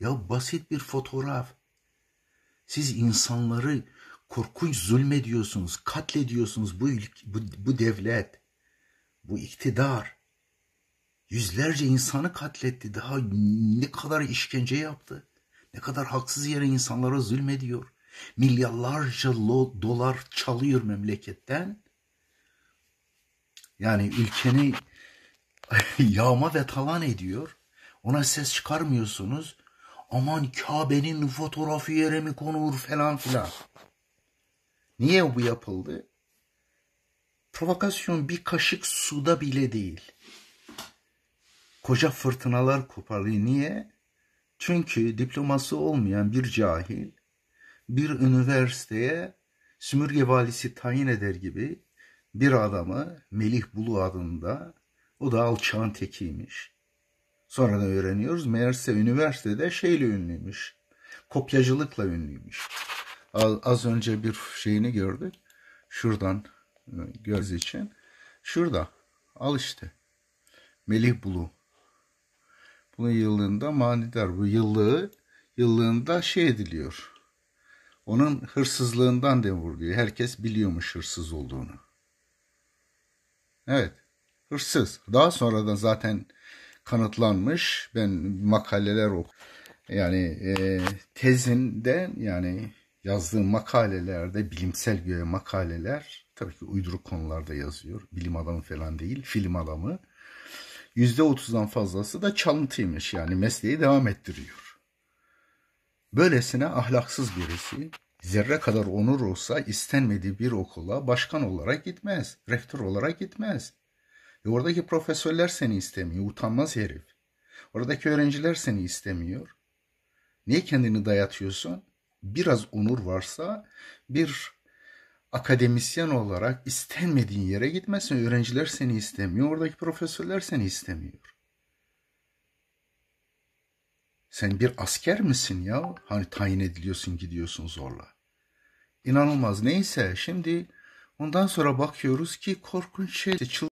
Ya basit bir fotoğraf. Siz insanları korkunç zulme zulmediyorsunuz, katlediyorsunuz bu, bu, bu devlet, bu iktidar. Yüzlerce insanı katletti. Daha ne kadar işkence yaptı. Ne kadar haksız yere insanlara zulme diyor? Milyarlarca dolar çalıyor memleketten. Yani ülkeni yağma ve talan ediyor. Ona ses çıkarmıyorsunuz aman Kabe'nin fotoğrafı yere mi konur falan filan. Niye bu yapıldı? Provokasyon bir kaşık suda bile değil. Koca fırtınalar koparıyor. Niye? Çünkü diploması olmayan bir cahil bir üniversiteye Sümürge valisi tayin eder gibi bir adamı Melih Bulu adında o da alçağın tekiymiş Sonradan öğreniyoruz. Meğerse üniversitede şeyle ünlüymüş. Kopyacılıkla ünlüymüş. Az önce bir şeyini gördük. Şuradan e, göz için. Şurada. Al işte. Melih Bulu. Bunun yıllığında manidar. Bu yıllığı yıllığında şey ediliyor. Onun hırsızlığından dem vuruluyor. Herkes biliyormuş hırsız olduğunu. Evet. Hırsız. Daha sonradan zaten kanıtlanmış. Ben makaleler ok yani e, tezinde yani yazdığım makalelerde bilimsel göğe makaleler tabii ki uyduruk konularda yazıyor. Bilim adamı falan değil, film adamı. %30'dan fazlası da çalıntıymış yani mesleği devam ettiriyor. Böylesine ahlaksız birisi zerre kadar onur olsa istenmediği bir okula başkan olarak gitmez, rektör olarak gitmez. E oradaki profesörler seni istemiyor. Utanmaz herif. Oradaki öğrenciler seni istemiyor. Niye kendini dayatıyorsun? Biraz onur varsa bir akademisyen olarak istenmediğin yere gitmesin. Öğrenciler seni istemiyor. Oradaki profesörler seni istemiyor. Sen bir asker misin ya? Hani tayin ediliyorsun gidiyorsun zorla. İnanılmaz. Neyse şimdi ondan sonra bakıyoruz ki korkunç şey.